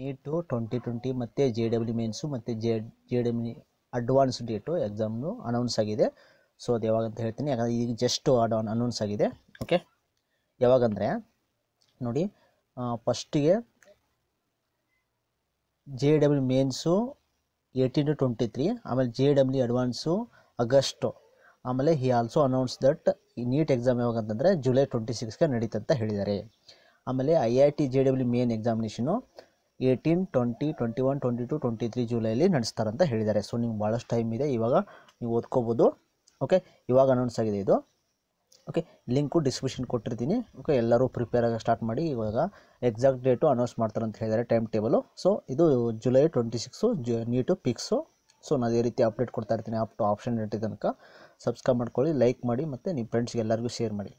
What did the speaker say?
NEET twenty twenty ಮತ್ತು J W mains ಮತ್ತು J J W advance date ಎಕ್ಸಾಮ್ನು announce ಆಗಿದೆ ಸೊ ಅದು ಯಾವಾಗಂತ ಹೇಳ್ತೀನಿ ಯಾಕಂದರೆ ಈಗ ಜಸ್ಟು ಅಡ್ ಅನೌನ್ಸ್ ಆಗಿದೆ ಓಕೆ ಯಾವಾಗಂದರೆ ನೋಡಿ ಫಸ್ಟಿಗೆ J W mains eighteen to twenty three ಆಮೇಲೆ ಜೆ ಡಬ್ಲ್ಯೂ ಅಡ್ವಾನ್ಸು ಆಗಸ್ಟು ಆಮೇಲೆ ಹಿ ಆಲ್ಸೋ ಅನೌನ್ಸ್ ದಟ್ ಈ ನೀಟ್ ಎಕ್ಸಾಮ್ ಯಾವಾಗಂತಂದರೆ ಜುಲೈ ಟ್ವೆಂಟಿ ಸಿಕ್ಸ್ಗೆ ನಡೀತಂತ ಹೇಳಿದ್ದಾರೆ ಆಮೇಲೆ I I T J W main examination eighteen twenty twenty one twenty to twenty three ಜುಲೈಲಿ ಅಂತ ಹೇಳಿದ್ದಾರೆ ಸೊ ನಿಮ್ಗೆ ಭಾಳಷ್ಟು ಟೈಮ್ ಇದೆ ಇವಾಗ ನೀವು ಓದ್ಕೋಬೋದು ಓಕೆ ಇವಾಗ ಅನೌನ್ಸ್ ಆಗಿದೆ ಇದು ಓಕೆ ಲಿಂಕು ಡಿಸ್ಕ್ರಿಪ್ಷನ್ ಕೊಟ್ಟಿರ್ತೀನಿ ಓಕೆ ಎಲ್ಲರೂ ಪ್ರಿಪೇರ್ ಆಗಿ ಸ್ಟಾರ್ಟ್ ಮಾಡಿ ಇವಾಗ ಎಕ್ಸಾಕ್ಟ್ ಡೇಟು ಅನೌನ್ಸ್ ಮಾಡ್ತಾರೆ ಅಂತ ಹೇಳಿದ್ದಾರೆ ಟೈಮ್ ಟೇಬಲು ಸೊ ಇದು ಜುಲೈ ಟ್ವೆಂಟಿ ಸಿಕ್ಸು ಜು ನೀಟು ಪಿಕ್ಸು ಸೊ ನಾನು ಅದೇ ರೀತಿ ಅಪ್ಡೇಟ್ ಕೊಡ್ತಾ ಇರ್ತೀನಿ ಅಪ್ ಟು ಆಪ್ಷನ್ ರೇಟಿ ತನಕ ಸಬ್ಸ್ಕ್ರೈಬ್ ಮಾಡ್ಕೊಳ್ಳಿ ಲೈಕ್ ಮಾಡಿ ಮತ್ತು ನಿಮ್ಮ ಫ್ರೆಂಡ್ಸ್ಗೆ ಎಲ್ಲರಿಗೂ ಶೇರ್ ಮಾಡಿ